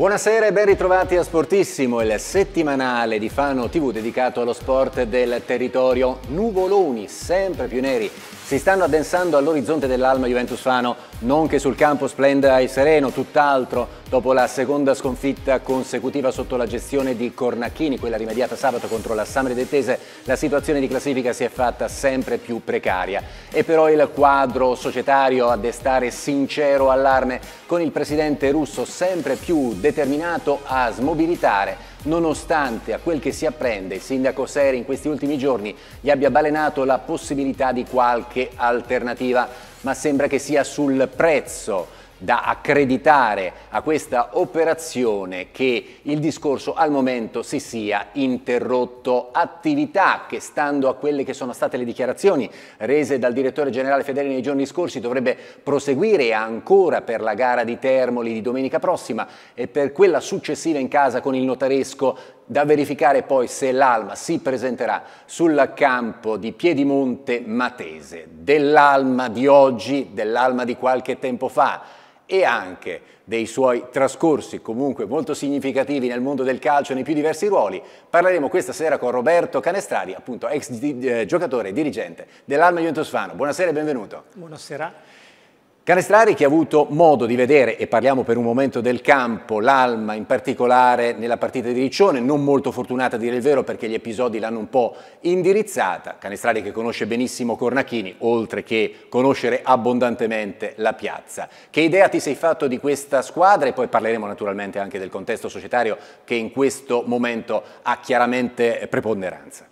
Buonasera e ben ritrovati a Sportissimo, il settimanale di Fano TV dedicato allo sport del territorio. Nuvoloni sempre più neri si stanno addensando all'orizzonte dell'Alma Juventus Fano, non che sul campo splenda e sereno, tutt'altro, dopo la seconda sconfitta consecutiva sotto la gestione di Cornacchini, quella rimediata sabato contro la Samre Dettese, la situazione di classifica si è fatta sempre più precaria. E però il quadro societario a destare sincero allarme, con il presidente russo sempre più determinato a smobilitare nonostante a quel che si apprende il sindaco Seri in questi ultimi giorni gli abbia balenato la possibilità di qualche alternativa, ma sembra che sia sul prezzo da accreditare a questa operazione che il discorso al momento si sia interrotto. Attività che, stando a quelle che sono state le dichiarazioni rese dal direttore generale Fedeli nei giorni scorsi, dovrebbe proseguire ancora per la gara di Termoli di domenica prossima e per quella successiva in casa con il notaresco da verificare poi se l'Alma si presenterà sul campo di Piedimonte Matese. Dell'Alma di oggi, dell'Alma di qualche tempo fa, e anche dei suoi trascorsi comunque molto significativi nel mondo del calcio nei più diversi ruoli, parleremo questa sera con Roberto Canestradi, appunto ex eh, giocatore e dirigente dell'Alma Juventus Fano. Buonasera e benvenuto. Buonasera. Canestrari che ha avuto modo di vedere, e parliamo per un momento del campo, l'Alma in particolare nella partita di Riccione, non molto fortunata a dire il vero perché gli episodi l'hanno un po' indirizzata, Canestrari che conosce benissimo Cornachini, oltre che conoscere abbondantemente la piazza. Che idea ti sei fatto di questa squadra e poi parleremo naturalmente anche del contesto societario che in questo momento ha chiaramente preponderanza?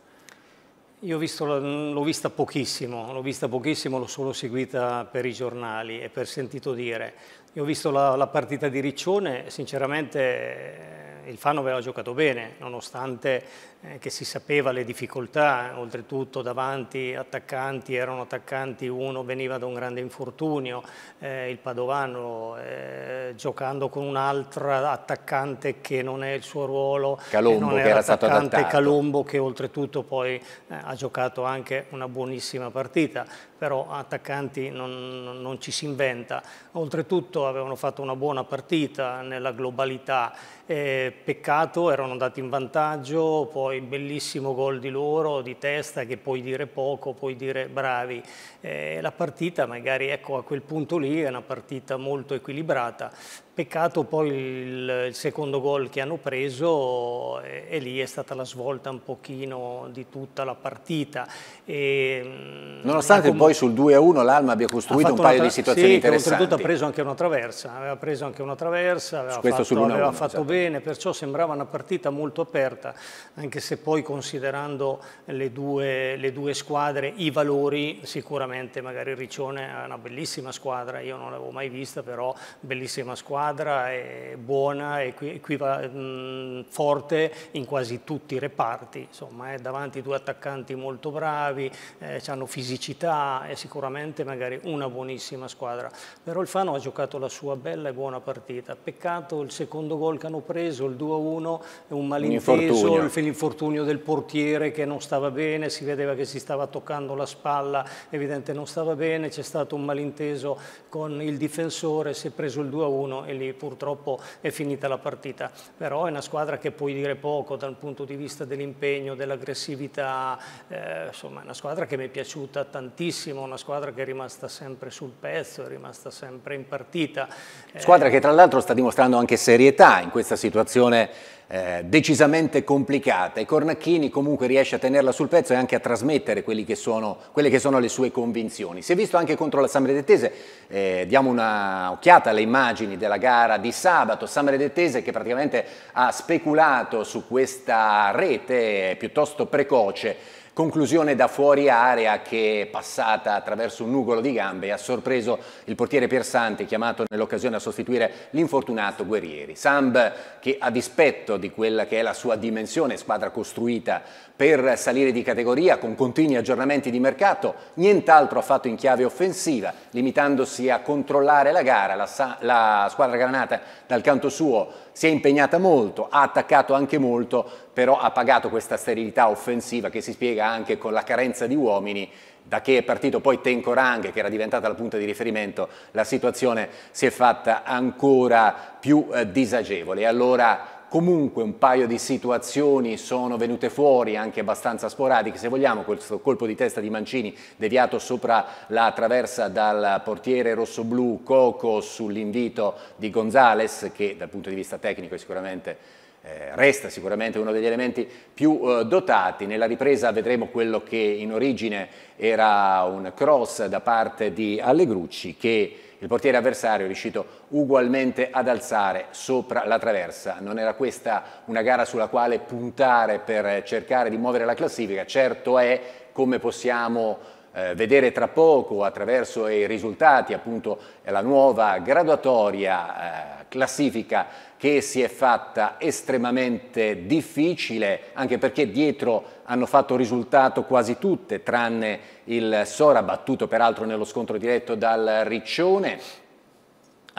Io mm, l'ho vista pochissimo, l'ho vista pochissimo, l'ho solo seguita per i giornali e per sentito dire. Io ho visto la, la partita di Riccione, sinceramente il Fano aveva giocato bene, nonostante eh, che si sapeva le difficoltà, oltretutto davanti attaccanti, erano attaccanti, uno veniva da un grande infortunio, eh, il Padovano eh, giocando con un'altra attaccante che non è il suo ruolo, Calumbo, che era stato adattato. che oltretutto poi eh, ha giocato anche una buonissima partita però attaccanti non, non, ci si inventa. Oltretutto avevano fatto una buona partita nella globalità, eh, peccato erano andati in vantaggio, poi bellissimo gol di loro, di testa, che puoi dire poco, puoi dire bravi. Eh, la partita magari ecco, a quel punto lì è una partita molto equilibrata, Peccato poi il, il secondo gol che hanno preso e, e, lì è stata la svolta un pochino di tutta la partita. E, mm, Nonostante poi sul 2-1 l'Alma abbia costruito un paio di situazioni sì, interessanti. Oltretutto ha preso anche una traversa, aveva preso anche una traversa, aveva Questo fatto, aveva fatto certo. bene, perciò sembrava una partita molto aperta, anche se poi considerando le due, le due squadre, i valori, sicuramente magari Riccione è una bellissima squadra, io non l'avevo mai vista, però bellissima squadra squadra è buona e qui, qui va mh, forte in quasi tutti i reparti, insomma, è eh, davanti due attaccanti molto bravi, eh, hanno fisicità, è sicuramente magari una buonissima squadra, però il Fano ha giocato la sua bella e buona partita, peccato il secondo gol che hanno preso, il 2-1, è un malinteso, l'infortunio del portiere che non stava bene, si vedeva che si stava toccando la spalla, evidente non stava bene, c'è stato un malinteso con il difensore, si è preso il 2-1 e il lì purtroppo è finita la partita. Però è una squadra che puoi dire poco dal punto di vista dell'impegno, dell'aggressività, eh, insomma è una squadra che mi è piaciuta tantissimo, una squadra che è rimasta sempre sul pezzo, è rimasta sempre in partita. Squadra eh, che tra l'altro sta dimostrando anche serietà in questa situazione eh, decisamente complicata e Cornacchini comunque riesce a tenerla sul pezzo e anche a trasmettere che sono, quelle che sono le sue convinzioni. Si è visto anche contro la Samredettese, eh, diamo un'occhiata alle immagini della gara di sabato, Samredettese che praticamente ha speculato su questa rete piuttosto precoce conclusione da fuori area che è passata attraverso un nugolo di gambe e ha sorpreso il portiere Piersanti chiamato nell'occasione a sostituire l'infortunato Guerrieri. Samb che a dispetto di quella che è la sua dimensione, squadra costruita per salire di categoria con continui aggiornamenti di mercato, nient'altro ha fatto in chiave offensiva, limitandosi a controllare la gara. La, la squadra granata dal canto suo si è impegnata molto, ha attaccato anche molto, però ha pagato questa sterilità offensiva che si spiega anche con la carenza di uomini da che è partito poi Tenko Rang, che era diventata la punta di riferimento, la situazione si è fatta ancora più eh, disagevole. Allora comunque un paio di situazioni sono venute fuori anche abbastanza sporadiche, se vogliamo questo colpo di testa di Mancini deviato sopra la traversa dal portiere rossoblu Coco sull'invito di Gonzales che dal punto di vista tecnico è sicuramente eh, resta sicuramente uno degli elementi più eh, dotati. Nella ripresa vedremo quello che in origine era un cross da parte di Allegrucci che il portiere avversario è riuscito ugualmente ad alzare sopra la traversa. Non era questa una gara sulla quale puntare per cercare di muovere la classifica, certo è come possiamo eh, vedere tra poco attraverso i risultati appunto eh, la nuova graduatoria eh, classifica che si è fatta estremamente difficile anche perché dietro hanno fatto risultato quasi tutte tranne il Sora battuto peraltro nello scontro diretto dal Riccione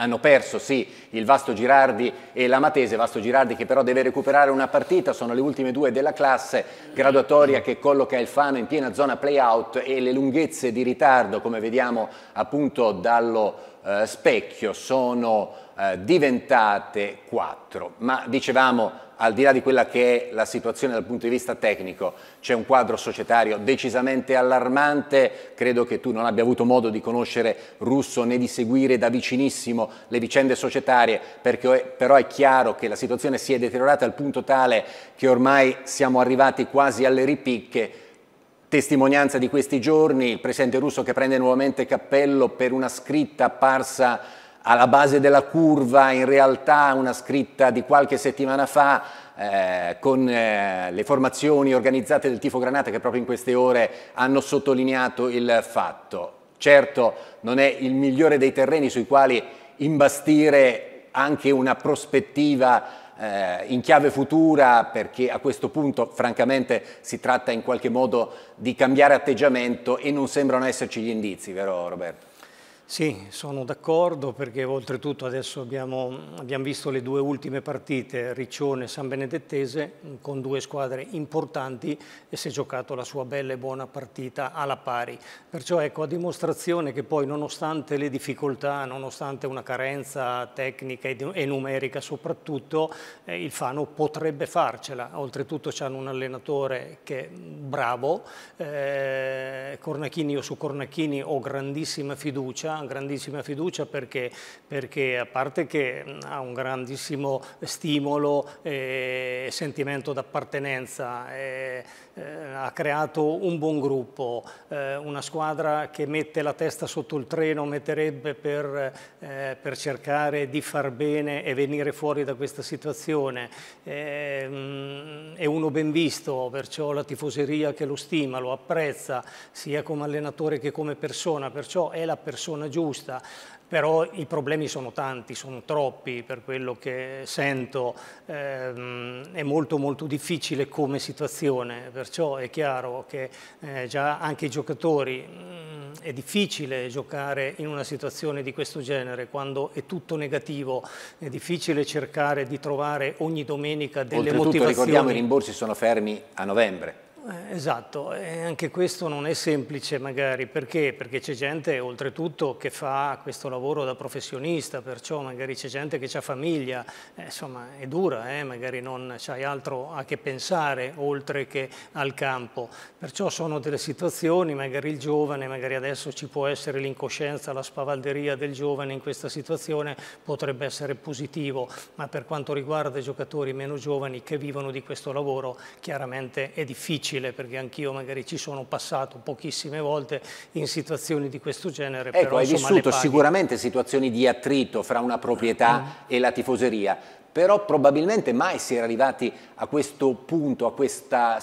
hanno perso sì il Vasto Girardi e la Matese, Vasto Girardi che però deve recuperare una partita, sono le ultime due della classe, graduatoria che colloca il Fano in piena zona play-out e le lunghezze di ritardo come vediamo appunto dallo eh, specchio sono eh, diventate 4. Ma dicevamo al di là di quella che è la situazione dal punto di vista tecnico, c'è un quadro societario decisamente allarmante, credo che tu non abbia avuto modo di conoscere Russo né di seguire da vicinissimo le vicende societarie, perché però è chiaro che la situazione si è deteriorata al punto tale che ormai siamo arrivati quasi alle ripicche testimonianza di questi giorni, il presidente russo che prende nuovamente cappello per una scritta apparsa alla base della curva in realtà una scritta di qualche settimana fa eh, con eh, le formazioni organizzate del tifo Granata che proprio in queste ore hanno sottolineato il fatto. Certo non è il migliore dei terreni sui quali imbastire anche una prospettiva eh, in chiave futura perché a questo punto francamente si tratta in qualche modo di cambiare atteggiamento e non sembrano esserci gli indizi, vero Roberto? Sì, sono d'accordo perché oltretutto adesso abbiamo, abbiamo, visto le due ultime partite, Riccione e San Benedettese, con due squadre importanti e si è giocato la sua bella e buona partita alla pari. Perciò ecco, a dimostrazione che poi nonostante le difficoltà, nonostante una carenza tecnica e numerica soprattutto, eh, il Fano potrebbe farcela. Oltretutto hanno un allenatore che è bravo, eh, Cornacchini, io su Cornacchini ho grandissima fiducia, grandissima fiducia perché, perché a parte che ha un grandissimo stimolo e sentimento d'appartenenza, eh, eh, ha creato un buon gruppo, eh, una squadra che mette la testa sotto il treno, metterebbe per, eh, per cercare di far bene e venire fuori da questa situazione. Mh, ehm, è uno ben visto, perciò la tifoseria che lo stima, lo apprezza, sia come allenatore che come persona, perciò è la persona giusta però i problemi sono tanti, sono troppi per quello che sento, ehm, è molto molto difficile come situazione, perciò è chiaro che eh, già anche i giocatori mh, mm, è difficile giocare in una situazione di questo genere quando è tutto negativo, è difficile cercare di trovare ogni domenica delle Oltretutto, motivazioni. Oltretutto ricordiamo i rimborsi sono fermi a novembre. Eh, esatto, e anche questo non è semplice magari, perché? Perché c'è gente oltretutto che fa questo lavoro da professionista, perciò magari c'è gente che ha famiglia, eh, insomma è dura, eh? magari non c'hai altro a che pensare oltre che al campo, perciò sono delle situazioni, magari il giovane, magari adesso ci può essere l'incoscienza, la spavalderia del giovane in questa situazione, potrebbe essere positivo, ma per quanto riguarda i giocatori meno giovani che vivono di questo lavoro chiaramente è difficile difficile perché anch'io magari ci sono passato pochissime volte in situazioni di questo genere. Ecco, però, hai insomma, vissuto sicuramente situazioni di attrito fra una proprietà mm. e la tifoseria, però probabilmente mai si era arrivati a questo punto, a, questa,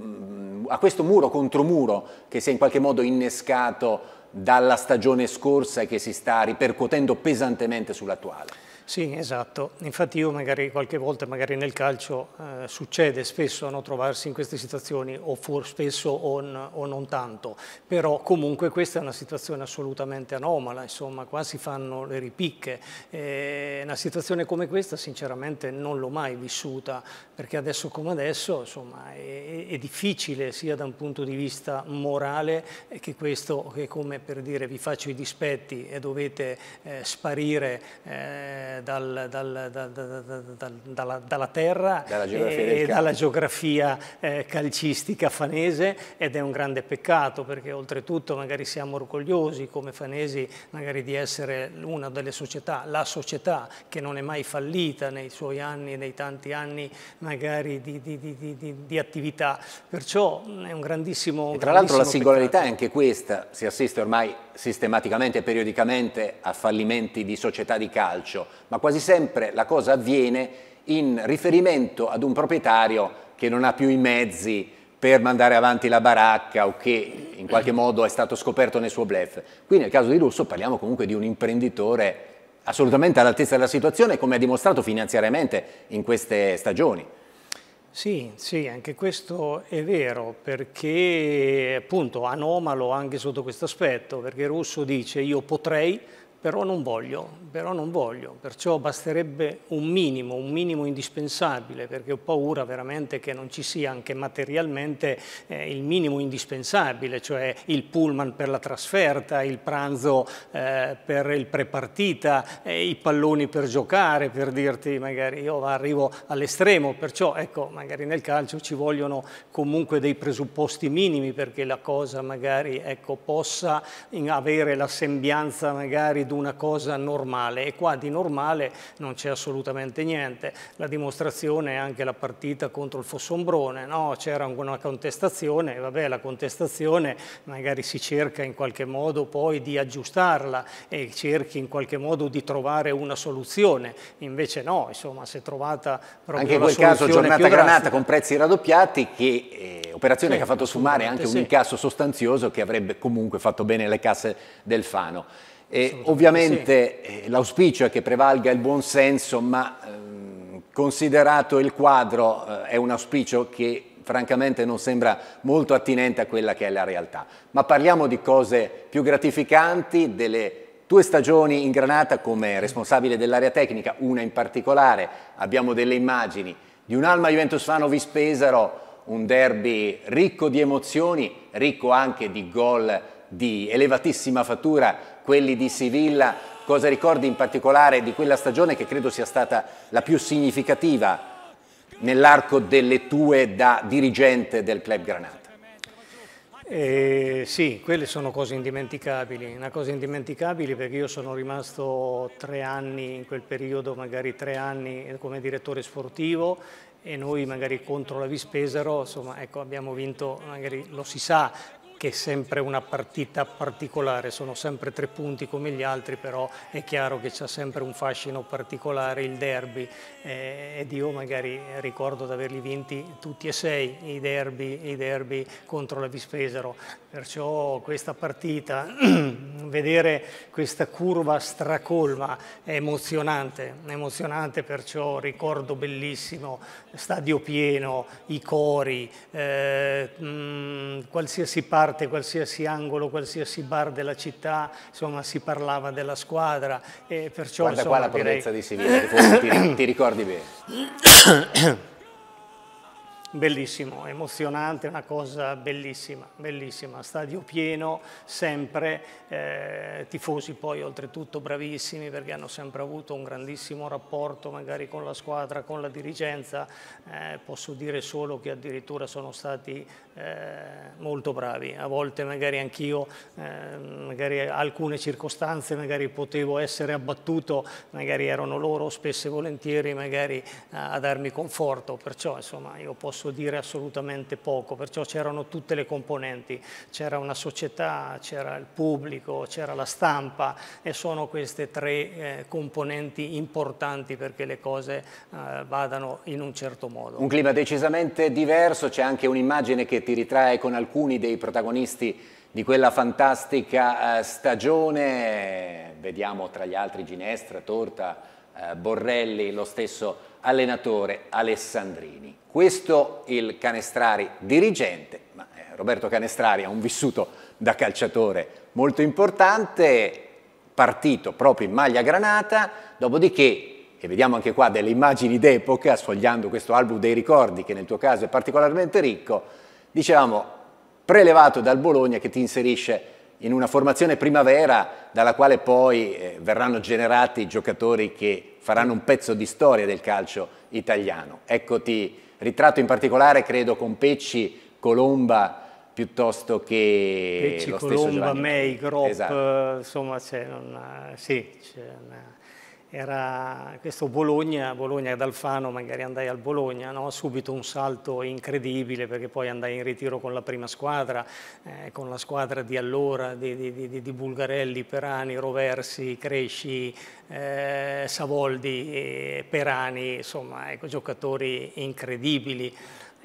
mm, a questo muro contro muro che si è in qualche modo innescato dalla stagione scorsa e che si sta ripercuotendo pesantemente sull'attuale. Sì, esatto. Infatti io magari qualche volta, magari nel calcio, eh, succede spesso no, trovarsi in queste situazioni, o for, spesso o, o, non tanto, però comunque questa è una situazione assolutamente anomala, insomma qua si fanno le ripicche. Eh, una situazione come questa sinceramente non l'ho mai vissuta, perché adesso come adesso insomma, è, è, difficile sia da un punto di vista morale eh, che questo che come per dire vi faccio i dispetti e dovete eh, sparire eh, eh, dal, dal, dal, dalla, dalla, terra dalla e, e dalla geografia eh, calcistica fanese ed è un grande peccato perché oltretutto magari siamo orgogliosi come fanesi magari di essere una delle società, la società che non è mai fallita nei suoi anni, nei tanti anni magari di, di, di, di attività, perciò è un grandissimo... E tra l'altro la singolarità peccato. è anche questa, si assiste ormai sistematicamente e periodicamente a fallimenti di società di calcio, ma quasi sempre la cosa avviene in riferimento ad un proprietario che non ha più i mezzi per mandare avanti la baracca o che in qualche modo è stato scoperto nel suo blef. Qui nel caso di Russo parliamo comunque di un imprenditore assolutamente all'altezza della situazione come ha dimostrato finanziariamente in queste stagioni. Sì, sì, anche questo è vero, perché appunto anomalo anche sotto questo aspetto, perché Russo dice io potrei però non voglio, però non voglio, perciò basterebbe un minimo, un minimo indispensabile, perché ho paura veramente che non ci sia anche materialmente eh, il minimo indispensabile, cioè il pullman per la trasferta, il pranzo eh, per il prepartita, eh, i palloni per giocare, per dirti magari io arrivo all'estremo, perciò ecco, magari nel calcio ci vogliono comunque dei presupposti minimi perché la cosa magari ecco, possa avere la sembianza magari di una cosa normale e qua di normale non c'è assolutamente niente. La dimostrazione è anche la partita contro il Fossombrone, no? c'era una contestazione, vabbè la contestazione magari si cerca in qualche modo poi di aggiustarla e cerchi in qualche modo di trovare una soluzione, invece no, insomma si è trovata proprio Anche in quel caso giornata granata con prezzi raddoppiati che eh, operazione sì, che ha fatto sumare anche sì. un incasso sostanzioso che avrebbe comunque fatto bene le casse del Fano. E ovviamente sì. Eh, l'auspicio è che prevalga il buon senso, ma ehm, considerato il quadro eh, è un auspicio che francamente non sembra molto attinente a quella che è la realtà. Ma parliamo di cose più gratificanti, delle tue stagioni in Granata come responsabile dell'area tecnica, una in particolare, abbiamo delle immagini di un Alma Juventus Fano Vispesaro, un derby ricco di emozioni, ricco anche di gol di elevatissima fattura quelli di Sivilla, cosa ricordi in particolare di quella stagione che credo sia stata la più significativa nell'arco delle tue da dirigente del club Granata? Eh, sì, quelle sono cose indimenticabili, una cosa indimenticabile perché io sono rimasto tre anni in quel periodo, magari tre anni come direttore sportivo e noi magari contro la Vispesero, insomma, ecco, abbiamo vinto, magari lo si sa, che è sempre una partita particolare, sono sempre tre punti come gli altri, però è chiaro che c'è sempre un fascino particolare il derby eh, ed io magari ricordo di averli vinti tutti e sei i derby, i derby contro la Vispesero, perciò questa partita, vedere questa curva stracolma è emozionante, è emozionante perciò ricordo bellissimo, stadio pieno, i cori, eh, mh, mm, qualsiasi parte parte, qualsiasi angolo, qualsiasi bar della città, insomma, si parlava della squadra. E perciò, Guarda insomma, qua la prodezza direi... di Siviglia, ti, ti ricordi bene. Bellissimo, emozionante, una cosa bellissima, bellissima. Stadio pieno, sempre, eh, tifosi poi oltretutto bravissimi perché hanno sempre avuto un grandissimo rapporto magari con la squadra, con la dirigenza. Eh, posso dire solo che addirittura sono stati eh, molto bravi, a volte magari anch'io, eh, magari alcune circostanze magari potevo essere abbattuto, magari erano loro spesso e volentieri magari eh, a darmi conforto, perciò insomma io posso dire assolutamente poco, perciò c'erano tutte le componenti, c'era una società, c'era il pubblico, c'era la stampa e sono queste tre eh, componenti importanti perché le cose eh, vadano in un certo modo. Un clima decisamente diverso, c'è anche un'immagine che ti ritrae con alcuni dei protagonisti di quella fantastica eh, stagione, vediamo tra gli altri Ginestra, Torta, eh, Borrelli, lo stesso allenatore Alessandrini. Questo il Canestrari dirigente, ma eh, Roberto Canestrari ha un vissuto da calciatore molto importante, partito proprio in maglia granata, dopodiché e vediamo anche qua delle immagini d'epoca, sfogliando questo album dei ricordi che nel tuo caso è particolarmente ricco, diciamo, prelevato dal Bologna che ti inserisce in una formazione primavera dalla quale poi eh, verranno generati giocatori che faranno un pezzo di storia del calcio italiano. Eccoti ritratto in particolare, credo, con Pecci, Colomba, piuttosto che Pecci, lo stesso Colomba, Giovanni. May, Gropp, esatto. insomma, c'è una, eh, sì, c'è una era questo Bologna, Bologna ad Alfano, magari andai al Bologna, no? subito un salto incredibile perché poi andai in ritiro con la prima squadra, eh, con la squadra di allora, di, di, di, di Bulgarelli, Perani, Roversi, Cresci, eh, Savoldi, eh, Perani, insomma ecco, giocatori incredibili.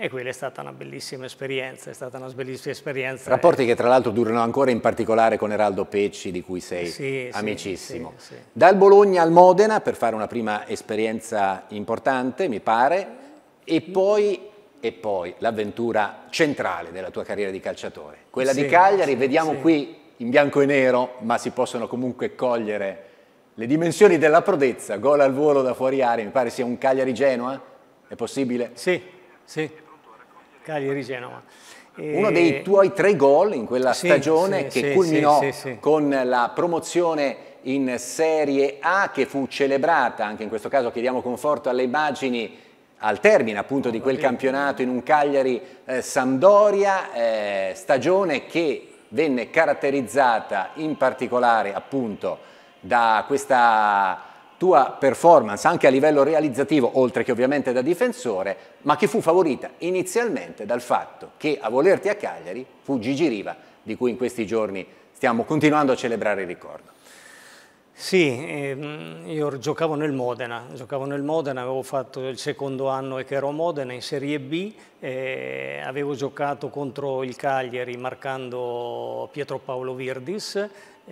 E quella è stata una bellissima esperienza, è stata una bellissima esperienza. Rapporti che tra l'altro durano ancora in particolare con Eraldo Pecci, di cui sei sì, amicissimo. Sì, sì, Dal Bologna al Modena per fare una prima esperienza importante, mi pare, e poi, poi l'avventura centrale della tua carriera di calciatore. Quella di Cagliari, vediamo qui in bianco e nero, ma si possono comunque cogliere le dimensioni della prodezza, gol al volo da fuori aria, mi pare sia un Cagliari-Genoa, è possibile? Sì, sì. Cagliari-Genova. Uno dei tuoi tre gol in quella sì, stagione sì, che sì, culminò con la promozione in Serie A che fu celebrata, anche in questo caso chiediamo conforto alle immagini al termine appunto di quel campionato in un Cagliari-Sandoria, eh, eh, stagione che venne caratterizzata in particolare appunto da questa tua performance anche a livello realizzativo, oltre che ovviamente da difensore, ma che fu favorita inizialmente dal fatto che a volerti a Cagliari fu Gigi Riva, di cui in questi giorni stiamo continuando a celebrare il ricordo. Sì, ehm, io giocavo nel Modena, giocavo nel Modena, avevo fatto il secondo anno che ero a Modena in Serie B, eh, avevo giocato contro il Cagliari marcando Pietro Paolo Virdis, e,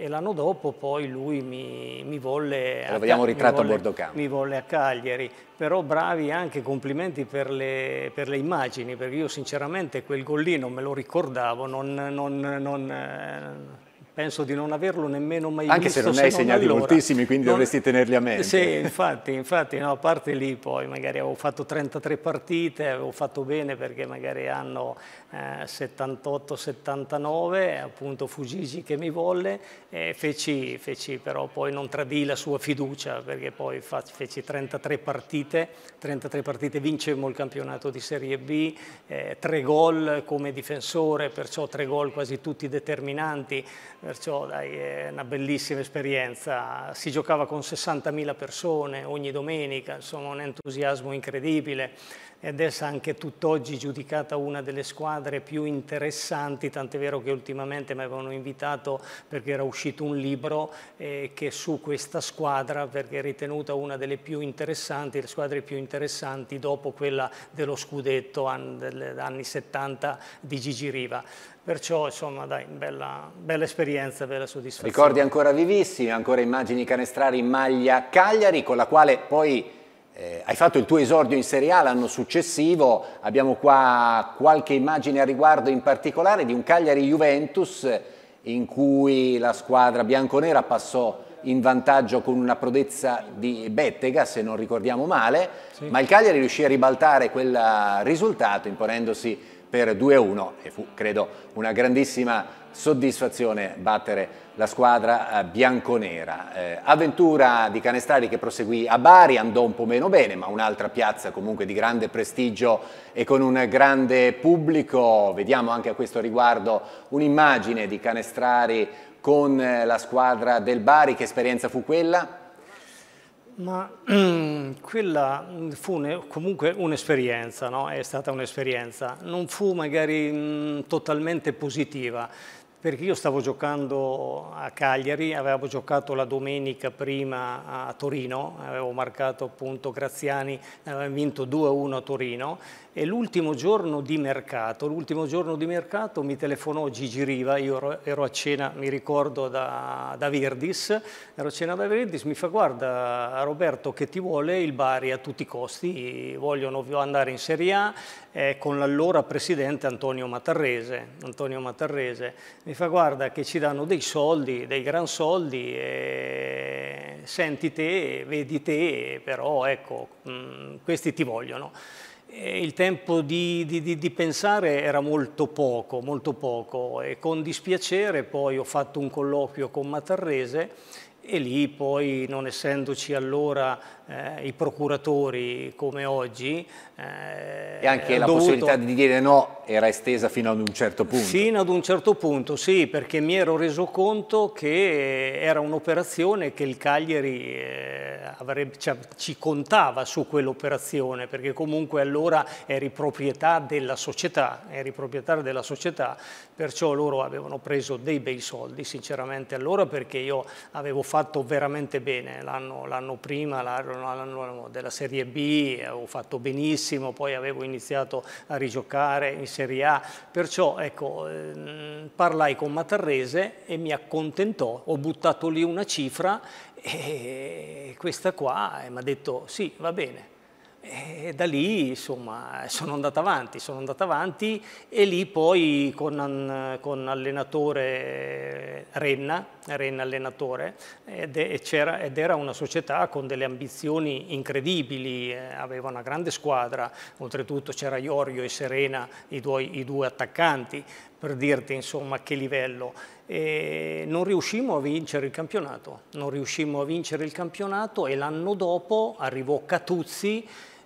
eh, e l'anno dopo poi lui mi, mi volle... Lo vediamo ritratto volle, a bordo campo. Mi volle a Cagliari, però bravi anche, complimenti per le, per le immagini, perché io sinceramente quel gollino me lo ricordavo, non, non, non eh, penso di non averlo nemmeno mai Anche visto. Anche se non hai se segnati allora. moltissimi, quindi non... dovresti tenerli a mente. Sì, infatti, infatti no, a parte lì poi magari avevo fatto 33 partite, avevo fatto bene perché magari hanno eh, 78-79, appunto fu Gigi che mi volle, e feci, feci, però poi non tradì la sua fiducia perché poi feci 33 partite, 33 partite vincemmo il campionato di Serie B, eh, tre gol come difensore, perciò tre gol quasi tutti determinanti. Perciò dai, è una bellissima esperienza, si giocava con 60.000 persone ogni domenica, insomma un entusiasmo incredibile ed è anche tutt'oggi giudicata una delle squadre più interessanti, tant'è vero che ultimamente mi avevano invitato perché era uscito un libro eh, che su questa squadra, perché è ritenuta una delle più interessanti, le squadre più interessanti dopo quella dello scudetto an, degli anni 70 di Gigi Riva. Perciò, insomma, dai, bella, bella, esperienza, bella soddisfazione. Ricordi ancora vivissimi, ancora immagini canestrari in maglia Cagliari, con la quale poi eh, hai fatto il tuo esordio in Serie A l'anno successivo. Abbiamo qua qualche immagine a riguardo in particolare di un Cagliari-Juventus in cui la squadra bianconera passò in vantaggio con una prodezza di Bettega, se non ricordiamo male, sì. ma il Cagliari riuscì a ribaltare quel risultato imponendosi per 2-1 e fu, credo, una grandissima soddisfazione battere la squadra eh, bianconera. Eh, avventura di Canestrari che proseguì a Bari, andò un po' meno bene, ma un'altra piazza comunque di grande prestigio e con un grande pubblico. Vediamo anche a questo riguardo un'immagine di Canestrari con eh, la squadra del Bari, che esperienza fu quella? Ma quella mm, fu ne, comunque un'esperienza, no? è stata un'esperienza. Non fu magari mh, mm, totalmente positiva, perché io stavo giocando a Cagliari, avevo giocato la domenica prima a Torino, avevo marcato appunto Graziani, avevo vinto 2-1 a Torino e l'ultimo giorno di mercato, l'ultimo giorno di mercato mi telefonò Gigi Riva, io ero, a cena, mi ricordo, da, da Verdis, ero a cena da Verdis, mi fa guarda Roberto che ti vuole il Bari a tutti i costi, vogliono andare in Serie A eh, con l'allora presidente Antonio Matarrese, Antonio Matarrese, mi fa guarda che ci danno dei soldi, dei gran soldi, eh, senti te, vedi te, però ecco, mh, mm, questi ti vogliono. Eh, il tempo di, di, di, pensare era molto poco, molto poco e con dispiacere poi ho fatto un colloquio con Matarrese e lì poi non essendoci allora eh, i procuratori come oggi. Eh, e anche la dovuto... possibilità di dire no era estesa fino ad un certo punto. Fino ad un certo punto, sì, perché mi ero reso conto che era un'operazione che il Cagliari eh, avrebbe, cioè, ci contava su quell'operazione, perché comunque allora eri proprietà della società, eri proprietario della società, perciò loro avevano preso dei bei soldi, sinceramente allora, perché io avevo fatto veramente bene l'anno prima, l'anno erano all'anno della Serie B, avevo eh, fatto benissimo, poi avevo iniziato a rigiocare in Serie A, perciò ecco, ehm, parlai con Matarrese e mi accontentò, ho buttato lì una cifra e questa qua eh, mi ha detto sì, va bene. E da lì, insomma, sono andato avanti, sono andato avanti e lì poi con, con allenatore Renna, Renna allenatore, ed, era, ed era una società con delle ambizioni incredibili, eh, aveva una grande squadra, oltretutto c'era Iorio e Serena, i, tuoi, i due attaccanti, per dirti insomma a che livello. E non riuscimmo a vincere il campionato, non riuscimmo a vincere il campionato e l'anno dopo arrivò Catuzzi,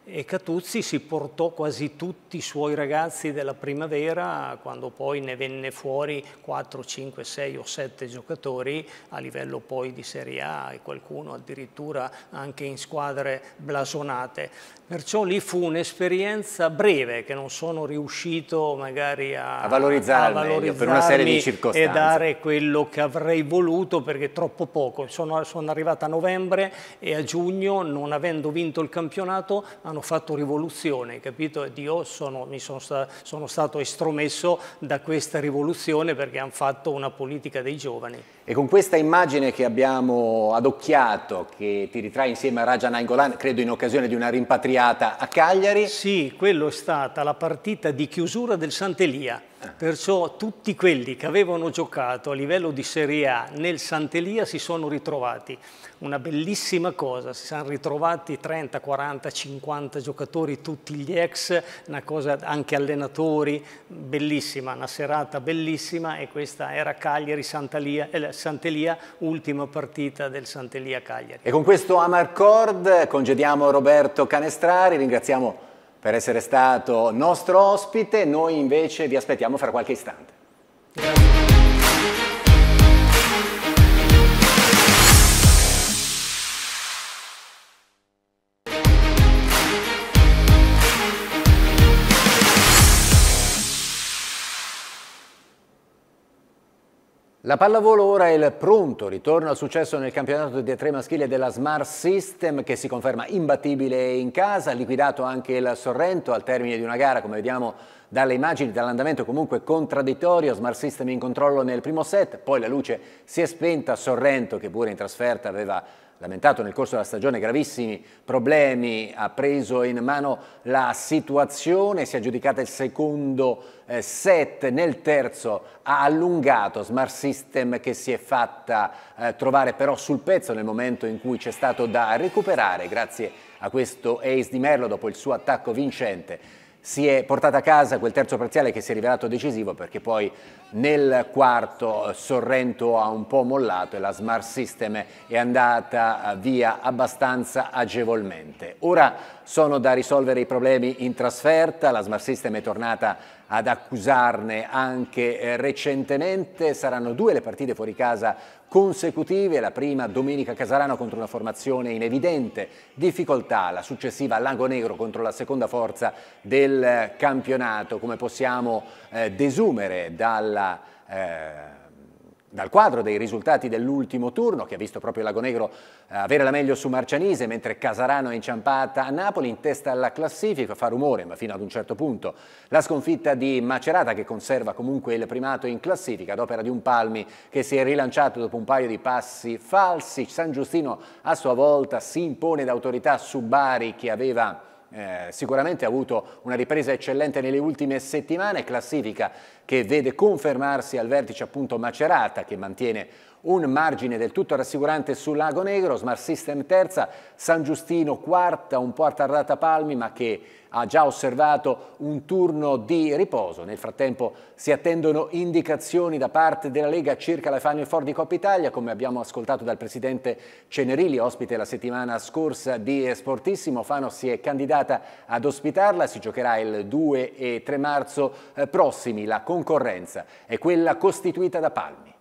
e Catuzzi si portò quasi tutti i suoi ragazzi della primavera, quando poi ne venne fuori 4, 5, 6 o 7 giocatori a livello poi di Serie A e qualcuno addirittura anche in squadre blasonate. Perciò lì fu un'esperienza breve che non sono riuscito magari a, a valorizzare al meglio per una serie di circostanze. E dare quello che avrei voluto perché troppo poco. Sono, sono arrivata a novembre e a giugno, non avendo vinto il campionato, hanno fatto rivoluzione, capito? E io sono, sono, sta, sono stato estromesso da questa rivoluzione perché hanno fatto una politica dei giovani. E con questa immagine che abbiamo adocchiato, che ti ritrae insieme a Raja Nainggolan, credo in occasione di una rimpatriata Mariata a Cagliari. Sì, quello è stata la partita di chiusura del Sant'Elia. Ah. Perciò tutti quelli che avevano giocato a livello di Serie A nel Sant'Elia si sono ritrovati una bellissima cosa, si sono ritrovati 30, 40, 50 giocatori, tutti gli ex, una cosa anche allenatori, bellissima, una serata bellissima e questa era Cagliari-Santelia, eh, ultima partita del Santelia-Cagliari. E con questo Amarcord congediamo Roberto Canestrari, ringraziamo per essere stato nostro ospite, noi invece vi aspettiamo fra qualche istante. La pallavolo ora è il pronto ritorno al successo nel campionato di tre maschile della Smart System che si conferma imbattibile in casa, liquidato anche il Sorrento al termine di una gara come vediamo dalle immagini, dall'andamento comunque contraddittorio, Smart System in controllo nel primo set, poi la luce si è spenta, Sorrento che pure in trasferta aveva lamentato nel corso della stagione gravissimi problemi, ha preso in mano la situazione, si è aggiudicata il secondo eh, set, nel terzo ha allungato, Smart System che si è fatta eh, trovare però sul pezzo nel momento in cui c'è stato da recuperare grazie a questo ace di Merlo dopo il suo attacco vincente si è portata a casa quel terzo parziale che si è rivelato decisivo perché poi nel quarto eh, Sorrento ha un po' mollato e la Smart System è andata eh, via abbastanza agevolmente. Ora sono da risolvere i problemi in trasferta, la Smart System è tornata ad accusarne anche eh, recentemente, saranno due le partite fuori casa consecutive, la prima domenica Casarano contro una formazione in evidente difficoltà, la successiva Lago Negro contro la seconda forza del campionato, come possiamo eh, desumere dalla... Eh, dal quadro dei risultati dell'ultimo turno, che ha visto proprio Lagonegro eh, avere la meglio su Marcianise, mentre Casarano è inciampata a Napoli, in testa alla classifica, fa rumore, ma fino ad un certo punto. La sconfitta di Macerata, che conserva comunque il primato in classifica, ad opera di un Palmi che si è rilanciato dopo un paio di passi falsi. San Giustino a sua volta si impone d'autorità su Bari, che aveva eh, sicuramente ha avuto una ripresa eccellente nelle ultime settimane, classifica che vede confermarsi al vertice appunto Macerata che mantiene un margine del tutto rassicurante sul Lago Negro, Smart System terza, San Giustino quarta, un po' attardata Palmi ma che ha già osservato un turno di riposo. Nel frattempo si attendono indicazioni da parte della Lega circa la Final Four di Coppa Italia, come abbiamo ascoltato dal presidente Cenerilli, ospite la settimana scorsa di Sportissimo. Fano si è candidata ad ospitarla, si giocherà il 2 e 3 marzo eh, prossimi. La concorrenza è quella costituita da Palmi.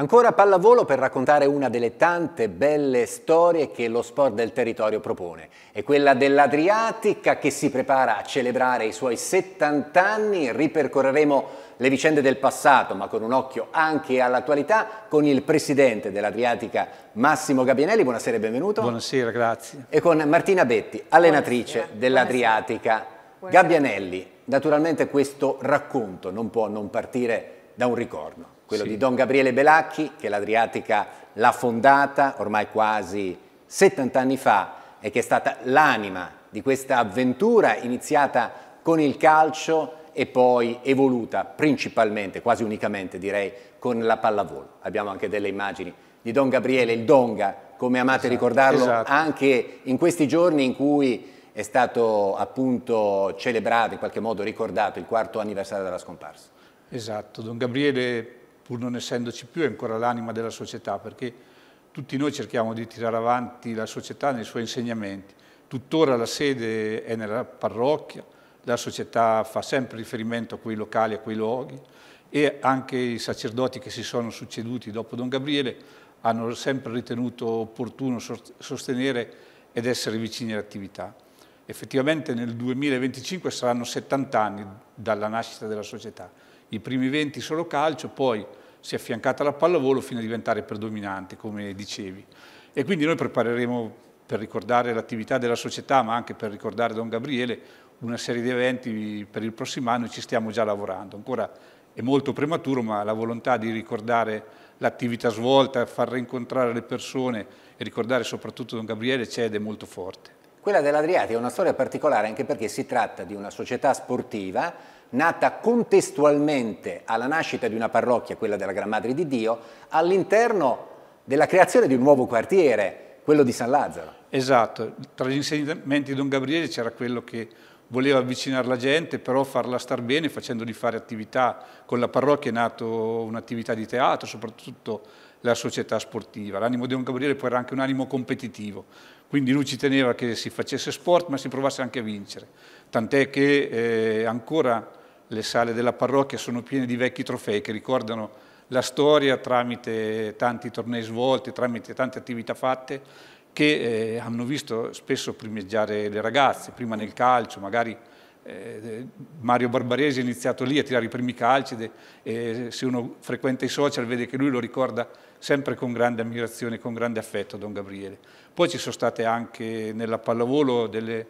Ancora pallavolo per raccontare una delle tante belle storie che lo sport del territorio propone. È quella dell'Adriatica che si prepara a celebrare i suoi 70 anni. Ripercorreremo le vicende del passato, ma con un occhio anche all'attualità, con il presidente dell'Adriatica Massimo Gabianelli. Buonasera e benvenuto. Buonasera, grazie. E con Martina Betti, allenatrice dell'Adriatica. Gabianelli, naturalmente questo racconto non può non partire da un ricordo quello sì. di Don Gabriele Belacchi, che l'Adriatica l'ha fondata ormai quasi 70 anni fa e che è stata l'anima di questa avventura iniziata con il calcio e poi evoluta principalmente, quasi unicamente direi, con la pallavolo. Abbiamo anche delle immagini di Don Gabriele, il Donga, come amate esatto, ricordarlo, esatto. anche in questi giorni in cui è stato appunto celebrato, in qualche modo ricordato, il quarto anniversario della scomparsa. Esatto, Don Gabriele pur non essendoci più, è ancora l'anima della società, perché tutti noi cerchiamo di tirare avanti la società nei suoi insegnamenti. Tuttora la sede è nella parrocchia, la società fa sempre riferimento a quei locali, a quei luoghi e anche i sacerdoti che si sono succeduti dopo Don Gabriele hanno sempre ritenuto opportuno sostenere ed essere vicini all'attività. Effettivamente nel 2025 saranno 70 anni dalla nascita della società i primi 20 solo calcio, poi si è affiancata la pallavolo fino a diventare predominante, come dicevi. E quindi noi prepareremo, per ricordare l'attività della società, ma anche per ricordare Don Gabriele, una serie di eventi per il prossimo anno e ci stiamo già lavorando. Ancora è molto prematuro, ma la volontà di ricordare l'attività svolta, far rincontrare le persone e ricordare soprattutto Don Gabriele c'è ed è molto forte. Quella dell'Adriatica è una storia particolare anche perché si tratta di una società sportiva nata contestualmente alla nascita di una parrocchia, quella della Gran Madre di Dio, all'interno della creazione di un nuovo quartiere, quello di San Lazzaro. Esatto, tra gli insegnamenti di Don Gabriele c'era quello che voleva avvicinare la gente, però farla star bene facendogli fare attività. Con la parrocchia è nata un'attività di teatro, soprattutto la società sportiva. L'animo di Don Gabriele poi era anche un animo competitivo, quindi lui ci teneva che si facesse sport ma si provasse anche a vincere. Tant'è che eh, ancora le sale della parrocchia sono piene di vecchi trofei che ricordano la storia tramite tanti tornei svolti, tramite tante attività fatte che eh, hanno visto spesso primeggiare le ragazze, prima nel calcio, magari eh, Mario Barbaresi è iniziato lì a tirare i primi calci de, e eh, se uno frequenta i social vede che lui lo ricorda sempre con grande ammirazione, con grande affetto Don Gabriele. Poi ci sono state anche nella pallavolo delle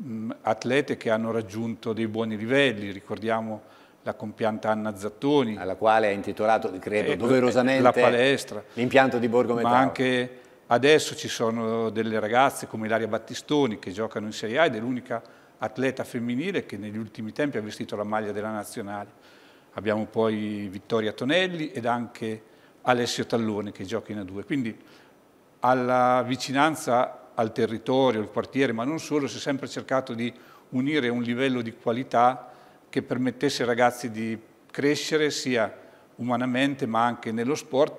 Mm, atlete che hanno raggiunto dei buoni livelli, ricordiamo la compianta Anna Zattoni. Alla quale ha intitolato, credo, eh, doverosamente la palestra. L'impianto di Borgo Metallo. Ma anche adesso ci sono delle ragazze come Ilaria Battistoni che giocano in Serie A ed è l'unica atleta femminile che negli ultimi tempi ha vestito la maglia della nazionale. Abbiamo poi Vittoria Tonelli ed anche Alessio Tallone che gioca in A2. Quindi alla vicinanza al territorio, al quartiere, ma non solo, si è sempre cercato di unire un livello di qualità che permettesse ai ragazzi di crescere sia umanamente ma anche nello sport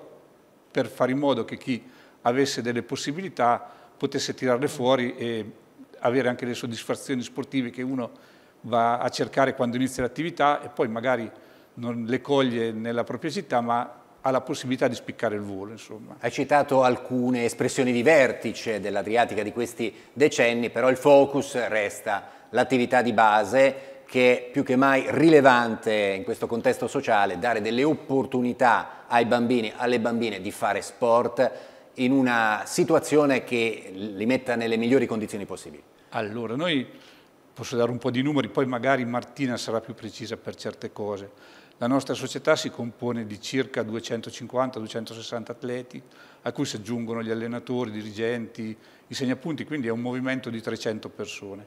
per fare in modo che chi avesse delle possibilità potesse tirarle fuori e avere anche le soddisfazioni sportive che uno va a cercare quando inizia l'attività e poi magari non le coglie nella propria città ma ha la possibilità di spiccare il volo. Insomma. Hai citato alcune espressioni di vertice dell'Adriatica di questi decenni, però il focus resta l'attività di base che è più che mai rilevante in questo contesto sociale, dare delle opportunità ai bambini, alle bambine di fare sport in una situazione che li metta nelle migliori condizioni possibili. Allora, noi posso dare un po' di numeri, poi magari Martina sarà più precisa per certe cose. La nostra società si compone di circa 250-260 atleti, a cui si aggiungono gli allenatori, i dirigenti, i segnapunti, quindi è un movimento di 300 persone.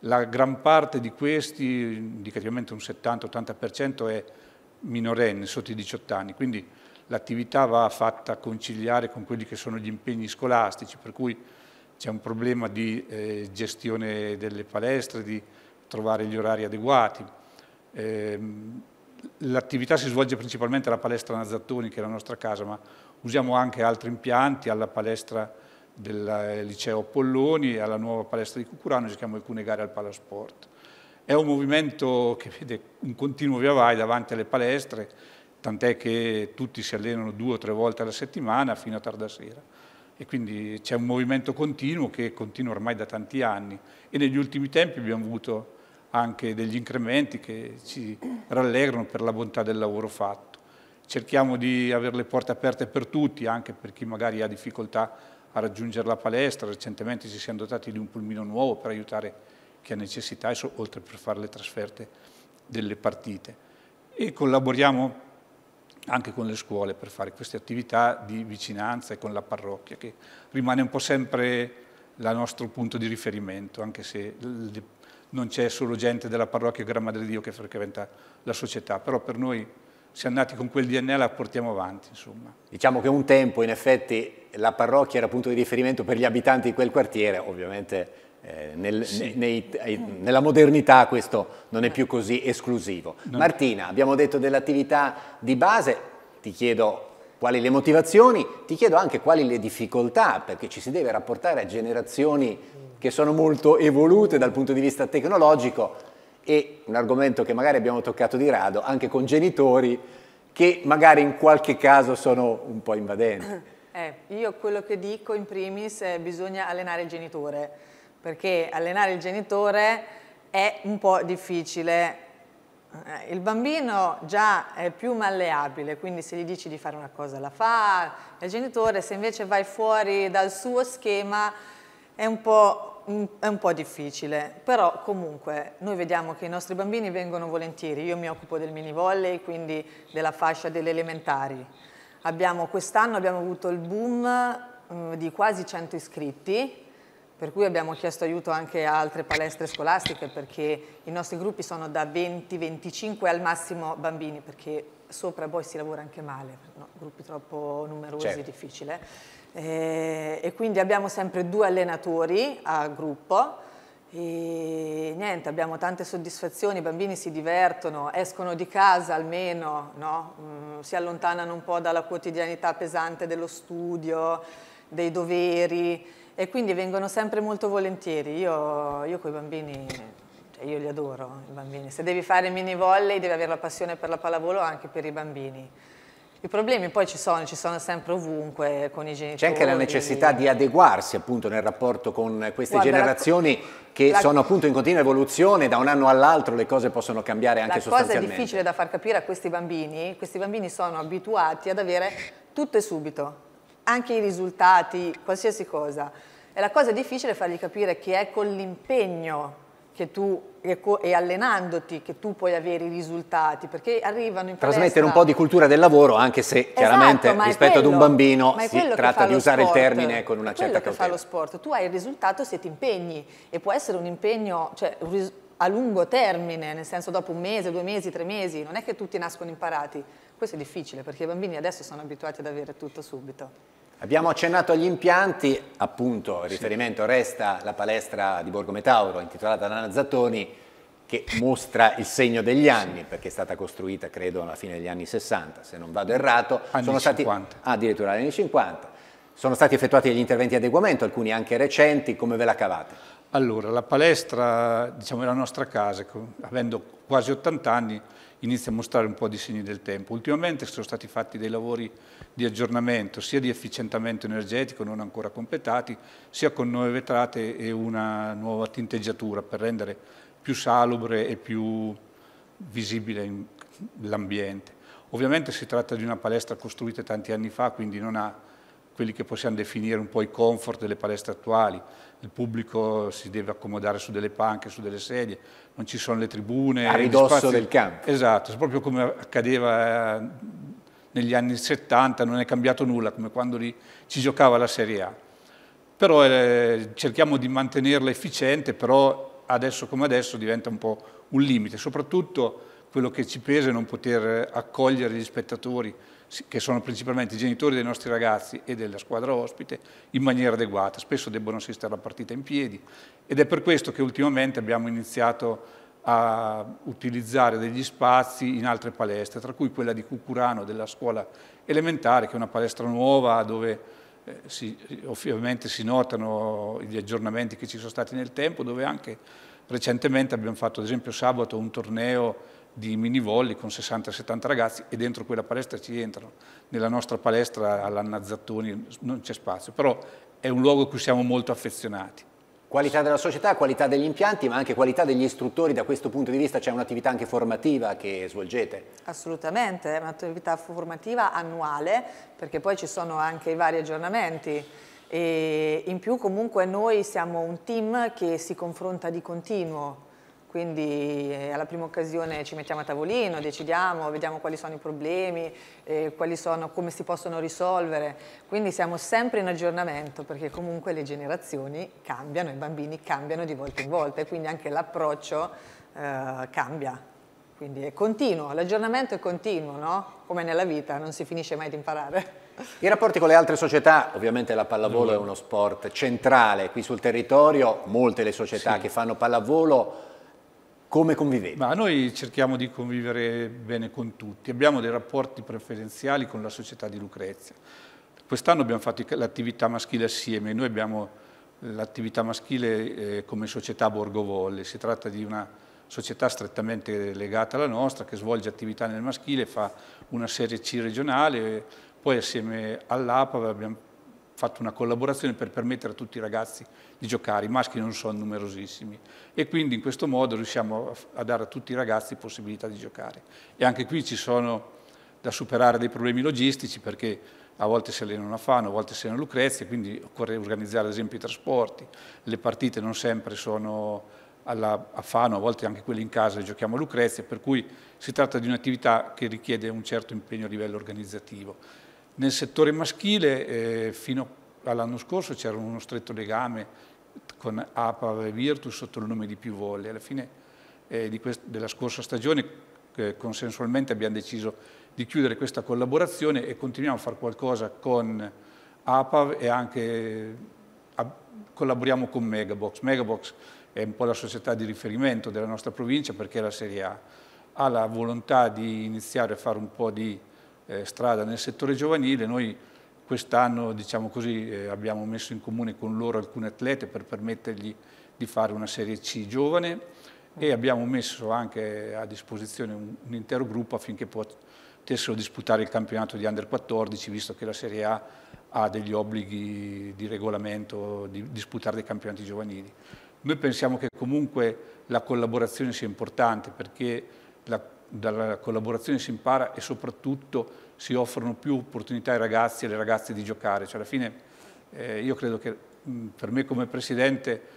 La gran parte di questi, indicativamente un 70-80%, è minorenne, sotto i 18 anni, quindi l'attività va fatta conciliare con quelli che sono gli impegni scolastici, per cui c'è un problema di eh, gestione delle palestre, di trovare gli orari adeguati. Eh, L'attività si svolge principalmente alla palestra Nazzattoni, che è la nostra casa, ma usiamo anche altri impianti, alla palestra del eh, liceo Polloni, alla nuova palestra di Cucurano, giochiamo alcune gare al Palasport. È un movimento che vede un continuo via vai davanti alle palestre, tant'è che tutti si allenano due o tre volte alla settimana fino a tarda sera. E quindi c'è un movimento continuo che continua ormai da tanti anni e negli ultimi tempi abbiamo avuto anche degli incrementi che ci rallegrano per la bontà del lavoro fatto. Cerchiamo di avere le porte aperte per tutti, anche per chi magari ha difficoltà a raggiungere la palestra. Recentemente ci siamo dotati di un pulmino nuovo per aiutare chi ha necessità, oltre per fare le trasferte delle partite. E collaboriamo anche con le scuole per fare queste attività di vicinanza e con la parrocchia, che rimane un po' sempre il nostro punto di riferimento, anche se non c'è solo gente della parrocchia Gran Madre di Dio che frequenta la società, però per noi se nati con quel DNA la portiamo avanti. Insomma. Diciamo che un tempo in effetti la parrocchia era punto di riferimento per gli abitanti di quel quartiere, ovviamente eh, nel, sì. nei, eh, nella modernità questo non è più così esclusivo. Non. Martina, abbiamo detto dell'attività di base, ti chiedo quali le motivazioni, ti chiedo anche quali le difficoltà, perché ci si deve rapportare a generazioni che sono molto evolute dal punto di vista tecnologico e un argomento che magari abbiamo toccato di rado, anche con genitori che magari in qualche caso sono un po' invadenti. Eh, io quello che dico in primis è che bisogna allenare il genitore, perché allenare il genitore è un po' difficile. Eh, il bambino già è più malleabile, quindi se gli dici di fare una cosa la fa, il genitore se invece vai fuori dal suo schema è un po' Mm, è un po' difficile, però comunque noi vediamo che i nostri bambini vengono volentieri, io mi occupo del mini volley, quindi della fascia delle elementari. Quest'anno abbiamo avuto il boom mh, mm, di quasi 100 iscritti, per cui abbiamo chiesto aiuto anche a altre palestre scolastiche perché i nostri gruppi sono da 20-25 al massimo bambini, perché sopra poi si lavora anche male, no? gruppi troppo numerosi certo. è difficile. Eh, e quindi abbiamo sempre due allenatori a gruppo e niente, abbiamo tante soddisfazioni, i bambini si divertono, escono di casa almeno, no? Mm, si allontanano un po' dalla quotidianità pesante dello studio, dei doveri e quindi vengono sempre molto volentieri. Io, io con i bambini, cioè io li adoro, i bambini. Se devi fare mini volley devi avere la passione per la pallavolo anche per i bambini. I problemi poi ci sono, ci sono sempre ovunque con i genitori. C'è anche la necessità di adeguarsi appunto nel rapporto con queste Guarda, generazioni che la, sono appunto in continua evoluzione, da un anno all'altro le cose possono cambiare anche sostanzialmente. La cosa è difficile da far capire a questi bambini, questi bambini sono abituati ad avere tutto e subito, anche i risultati, qualsiasi cosa. E la cosa difficile è fargli capire che è con l'impegno che tu e allenandoti che tu puoi avere i risultati perché arrivano in palestra trasmettere un po' di cultura del lavoro anche se esatto, chiaramente esatto, rispetto quello, ad un bambino si tratta di usare sport, il termine con una certa cautela quello che fa lo sport tu hai il risultato se ti impegni e può essere un impegno cioè, a lungo termine nel senso dopo un mese, due mesi, tre mesi non è che tutti nascono imparati questo è difficile perché i bambini adesso sono abituati ad avere tutto subito Abbiamo accennato agli impianti, appunto il riferimento sì. resta la palestra di Borgo Metauro intitolata Nana Zattoni che mostra il segno degli anni sì. perché è stata costruita credo alla fine degli anni 60 se non vado errato. Anni sono 50. Stati, ah, addirittura negli anni 50. Sono stati effettuati degli interventi di adeguamento, alcuni anche recenti, come ve la cavate? Allora, la palestra diciamo, è la nostra casa, avendo quasi 80 anni inizia a mostrare un po' di segni del tempo. Ultimamente sono stati fatti dei lavori di aggiornamento, sia di efficientamento energetico non ancora completati, sia con nuove vetrate e una nuova tinteggiatura per rendere più salubre e più visibile l'ambiente. Ovviamente si tratta di una palestra costruita tanti anni fa, quindi non ha quelli che possiamo definire un po' i comfort delle palestre attuali. Il pubblico si deve accomodare su delle panche, su delle sedie, non ci sono le tribune. A ridosso spazi... del campo. Esatto, proprio come accadeva eh, negli anni 70, non è cambiato nulla, come quando lì ci giocava la Serie A. Però eh, cerchiamo di mantenerla efficiente, però adesso come adesso diventa un po' un limite, soprattutto quello che ci pesa è non poter accogliere gli spettatori che sono principalmente i genitori dei nostri ragazzi e della squadra ospite, in maniera adeguata. Spesso debbono assistere alla partita in piedi ed è per questo che ultimamente abbiamo iniziato a utilizzare degli spazi in altre palestre, tra cui quella di Cucurano della scuola elementare, che è una palestra nuova dove eh, si, ovviamente si notano gli aggiornamenti che ci sono stati nel tempo, dove anche recentemente abbiamo fatto ad esempio sabato un torneo di mini minivolley con 60-70 ragazzi e dentro quella palestra ci entrano. Nella nostra palestra all'Annazzattoni non c'è spazio, però è un luogo a cui siamo molto affezionati. Qualità della società, qualità degli impianti, ma anche qualità degli istruttori, da questo punto di vista c'è un'attività anche formativa che svolgete? Assolutamente, è un'attività formativa annuale, perché poi ci sono anche i vari aggiornamenti. E in più comunque noi siamo un team che si confronta di continuo, quindi eh, alla prima occasione ci mettiamo a tavolino, decidiamo, vediamo quali sono i problemi, eh, sono, come si possono risolvere, quindi siamo sempre in aggiornamento perché comunque le generazioni cambiano, i bambini cambiano di volta in volta e quindi anche l'approccio eh, cambia, quindi è continuo, l'aggiornamento è continuo, no? come nella vita, non si finisce mai di imparare. I rapporti con le altre società, ovviamente la pallavolo mm. è uno sport centrale qui sul territorio, molte le società sì. che fanno pallavolo come convivete? Ma noi cerchiamo di convivere bene con tutti, abbiamo dei rapporti preferenziali con la società di Lucrezia. Quest'anno abbiamo fatto l'attività maschile assieme, noi abbiamo eh, l'attività maschile eh, come società Borgovolle, si tratta di una società strettamente legata alla nostra che svolge attività nel maschile, fa una serie C regionale, poi assieme all'APA abbiamo fatto una collaborazione per permettere a tutti i ragazzi di giocare, i maschi non sono numerosissimi e quindi in questo modo riusciamo a dare a tutti i ragazzi possibilità di giocare. E anche qui ci sono da superare dei problemi logistici perché a volte si allenano a Fano, a volte si allenano a Lucrezia, quindi occorre organizzare ad esempio i trasporti, le partite non sempre sono alla, a Fano, a volte anche quelle in casa giochiamo a Lucrezia, per cui si tratta di un'attività che richiede un certo impegno a livello organizzativo. Nel settore maschile eh, fino all'anno scorso c'era uno stretto legame con APA e Virtus sotto il nome di più volle. Alla fine eh, della scorsa stagione eh, consensualmente abbiamo deciso di chiudere questa collaborazione e continuiamo a fare qualcosa con APAV e anche a, collaboriamo con Megabox. Megabox è un po' la società di riferimento della nostra provincia perché la Serie A. Ha la volontà di iniziare a fare un po' di eh, strada nel settore giovanile. Noi quest'anno diciamo così, eh, abbiamo messo in comune con loro alcune atlete per permettergli di fare una serie C giovane e abbiamo messo anche a disposizione un, un intero gruppo affinché potessero disputare il campionato di Under 14, visto che la Serie A ha degli obblighi di regolamento di disputare dei campionati giovanili. Noi pensiamo che comunque la collaborazione sia importante perché la dalla collaborazione si impara e soprattutto si offrono più opportunità ai ragazzi e alle ragazze di giocare. Cioè alla fine eh, io credo che per me come presidente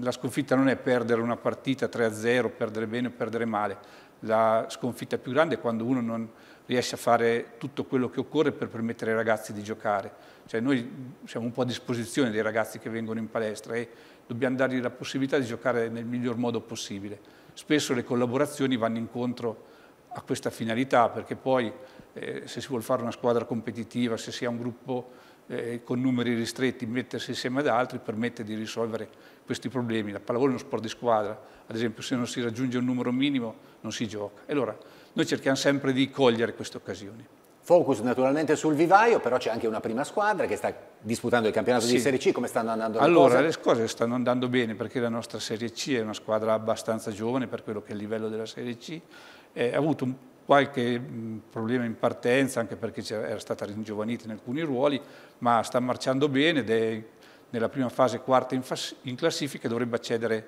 la sconfitta non è perdere una partita 3-0, perdere bene o perdere male. La sconfitta più grande è quando uno non riesce a fare tutto quello che occorre per permettere ai ragazzi di giocare. Cioè noi siamo un po' a disposizione dei ragazzi che vengono in palestra e dobbiamo dargli la possibilità di giocare nel miglior modo possibile. Spesso le collaborazioni vanno incontro a questa finalità perché poi eh, se si vuole fare una squadra competitiva, se si ha un gruppo eh, con numeri ristretti, mettersi insieme ad altri permette di risolvere questi problemi. La pallavolo è uno sport di squadra, ad esempio se non si raggiunge un numero minimo non si gioca. E allora noi cerchiamo sempre di cogliere queste occasioni. Focus naturalmente sul vivaio, però c'è anche una prima squadra che sta disputando il campionato sì. di Serie C, come stanno andando le cose? Allora, le cose stanno andando bene perché la nostra Serie C è una squadra abbastanza giovane per quello che è il livello della Serie C, ha avuto un qualche problema in partenza anche perché era stata ringiovanita in alcuni ruoli, ma sta marciando bene ed è nella prima fase quarta in, in classifica e dovrebbe accedere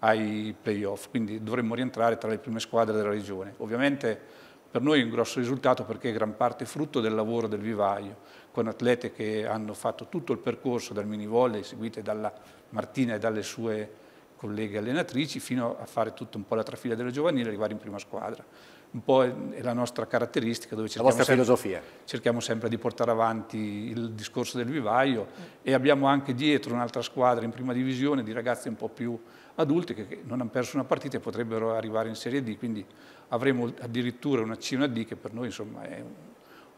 ai playoff, quindi dovremmo rientrare tra le prime squadre della regione. Ovviamente per noi è un grosso risultato perché è gran parte frutto del lavoro del vivaio, con atlete che hanno fatto tutto il percorso dal mini volley, seguite dalla Martina e dalle sue colleghe allenatrici, fino a fare tutto un po' la trafila delle giovanili e arrivare in prima squadra. Un po' è la nostra caratteristica, dove cerchiamo, la sempre, filosofia. cerchiamo sempre di portare avanti il discorso del vivaio e abbiamo anche dietro un'altra squadra in prima divisione di ragazze un po' più adulte che non hanno perso una partita e potrebbero arrivare in Serie D, quindi avremo addirittura una C e una D che per noi insomma, è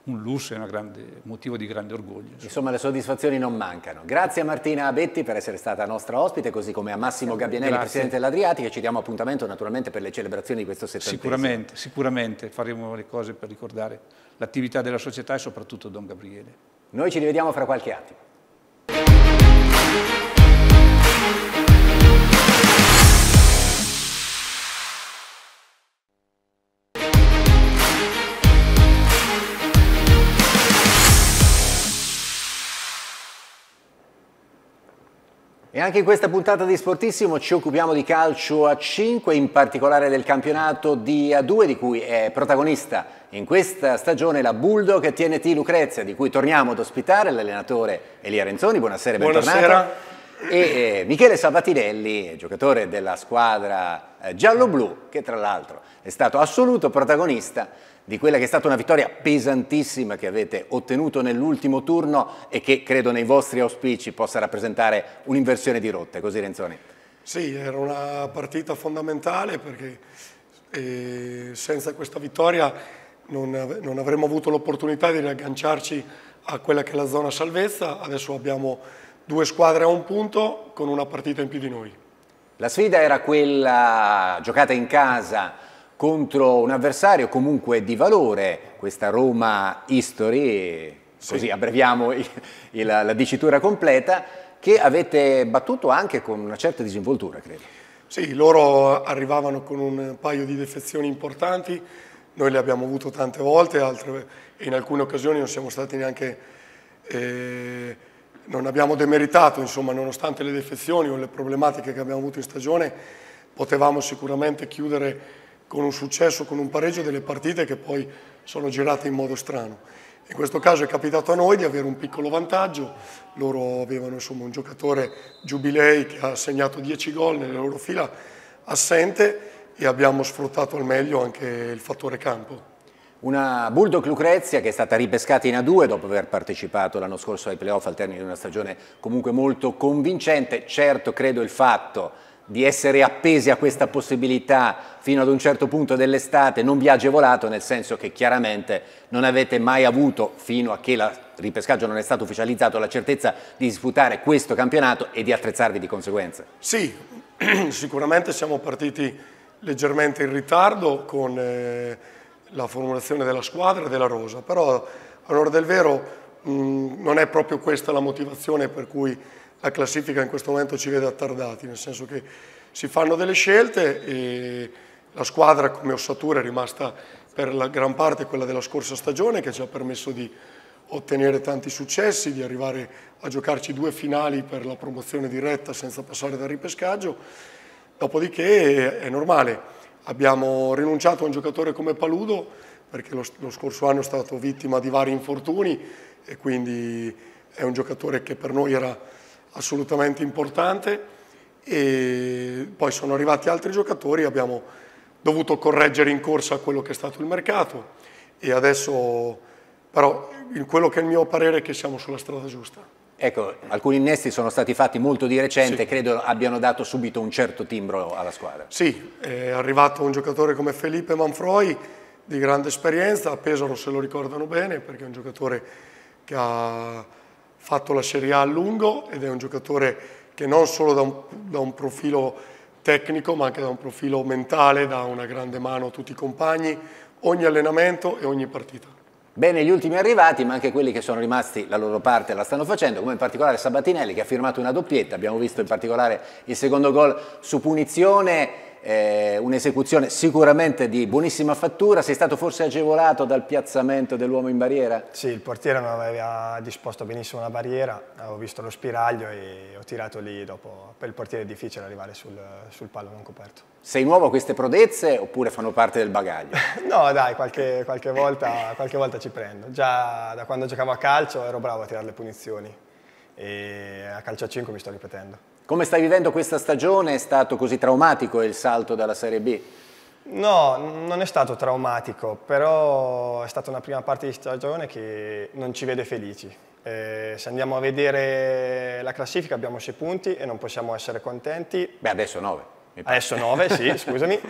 un lusso e un motivo di grande orgoglio. Insomma. insomma. le soddisfazioni non mancano. Grazie a Martina Abetti per essere stata nostra ospite, così come a Massimo Gabbianelli, Grazie. Presidente dell'Adriatica. Ci diamo appuntamento naturalmente per le celebrazioni di questo settantesimo. Sicuramente, sicuramente faremo le cose per ricordare l'attività della società e soprattutto Don Gabriele. Noi ci rivediamo fra qualche attimo. E anche in questa puntata di Sportissimo ci occupiamo di calcio a 5, in particolare del campionato di A2, di cui è protagonista in questa stagione la Bulldog TNT Lucrezia, di cui torniamo ad ospitare l'allenatore Elia Renzoni. Buonasera e bentornato. Buonasera. E eh, Michele Sabatinelli, giocatore della squadra eh, giallo-blu, che tra l'altro è stato assoluto protagonista di quella che è stata una vittoria pesantissima che avete ottenuto nell'ultimo turno e che credo nei vostri auspici possa rappresentare un'inversione di rotta, così Renzoni? Sì, era una partita fondamentale perché eh, senza questa vittoria non, av non avremmo avuto l'opportunità di riagganciarci a quella che è la zona salvezza, adesso abbiamo due squadre a un punto con una partita in più di noi. La sfida era quella giocata in casa contro un avversario comunque di valore, questa Roma History, sì. così abbreviamo il, il, la dicitura completa, che avete battuto anche con una certa disinvoltura, credo. Sì, loro arrivavano con un paio di defezioni importanti, noi le abbiamo avute tante volte altre, in alcune occasioni non siamo stati neanche... Eh, non abbiamo demeritato, insomma, nonostante le defezioni o le problematiche che abbiamo avuto in stagione, potevamo sicuramente chiudere con un successo, con un pareggio delle partite che poi sono girate in modo strano. In questo caso è capitato a noi di avere un piccolo vantaggio, loro avevano insomma, un giocatore Jubilei che ha segnato 10 gol nella loro fila assente e abbiamo sfruttato al meglio anche il fattore campo. Una Bulldog Lucrezia che è stata ripescata in A2 dopo aver partecipato l'anno scorso ai playoff al termine di una stagione comunque molto convincente. Certo credo il fatto di essere appesi a questa possibilità fino ad un certo punto dell'estate non vi ha agevolato, nel senso che chiaramente non avete mai avuto, fino a che il ripescaggio non è stato ufficializzato, la certezza di disputare questo campionato e di attrezzarvi di conseguenza. Sì, sicuramente siamo partiti leggermente in ritardo con eh, la formulazione della squadra e della rosa, però all'ora del vero mh, mm, non è proprio questa la motivazione per cui la classifica in questo momento ci vede attardati, nel senso che si fanno delle scelte e la squadra come ossatura è rimasta per la gran parte quella della scorsa stagione che ci ha permesso di ottenere tanti successi, di arrivare a giocarci due finali per la promozione diretta senza passare dal ripescaggio, dopodiché è normale. Abbiamo rinunciato a un giocatore come Paludo perché lo, lo scorso anno è stato vittima di vari infortuni e quindi è un giocatore che per noi era assolutamente importante e poi sono arrivati altri giocatori, abbiamo dovuto correggere in corsa quello che è stato il mercato e adesso però quello che è il mio parere è che siamo sulla strada giusta. Ecco, alcuni innesti sono stati fatti molto di recente, sì. credo abbiano dato subito un certo timbro alla squadra. Sì, è arrivato un giocatore come Felipe Manfroi, di grande esperienza, a Pesaro se lo ricordano bene, perché è un giocatore che ha fatto la Serie A a lungo ed è un giocatore che non solo da un, da un profilo tecnico ma anche da un profilo mentale dà una grande mano a tutti i compagni, ogni allenamento e ogni partita. Bene gli ultimi arrivati, ma anche quelli che sono rimasti la loro parte la stanno facendo, come in particolare Sabatinelli che ha firmato una doppietta, abbiamo visto in particolare il secondo gol su punizione eh, un'esecuzione sicuramente di buonissima fattura, sei stato forse agevolato dal piazzamento dell'uomo in barriera? Sì, il portiere non aveva disposto benissimo una barriera, avevo visto lo spiraglio e ho tirato lì dopo, per il portiere è difficile arrivare sul, sul palo non coperto. Sei nuovo a queste prodezze oppure fanno parte del bagaglio? no dai, qualche, qualche, volta, qualche volta ci prendo, già da quando giocavo a calcio ero bravo a tirare le punizioni e a calcio a 5 mi sto ripetendo. Come stai vivendo questa stagione? È stato così traumatico il salto dalla Serie B? No, non è stato traumatico, però è stata una prima parte di stagione che non ci vede felici. Eh, se andiamo a vedere la classifica abbiamo 6 punti e non possiamo essere contenti. Beh, adesso 9. Adesso 9, sì, scusami.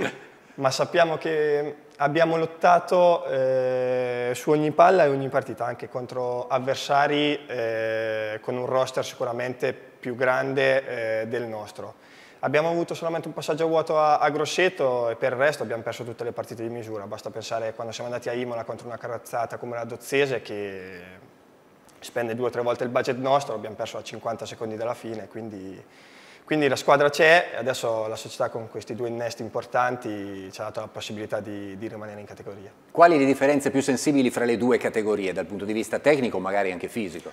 Ma sappiamo che abbiamo lottato eh, su ogni palla e ogni partita, anche contro avversari eh, con un roster sicuramente più grande eh, del nostro. Abbiamo avuto solamente un passaggio a vuoto a, a, Grosseto e per il resto abbiamo perso tutte le partite di misura. Basta pensare quando siamo andati a Imola contro una carrozzata come la Dozzese che spende due o tre volte il budget nostro, abbiamo perso a 50 secondi dalla fine, quindi quindi la squadra c'è, adesso la società con questi due innesti importanti ci ha dato la possibilità di, di, rimanere in categoria. Quali le differenze più sensibili fra le due categorie dal punto di vista tecnico, magari anche fisico?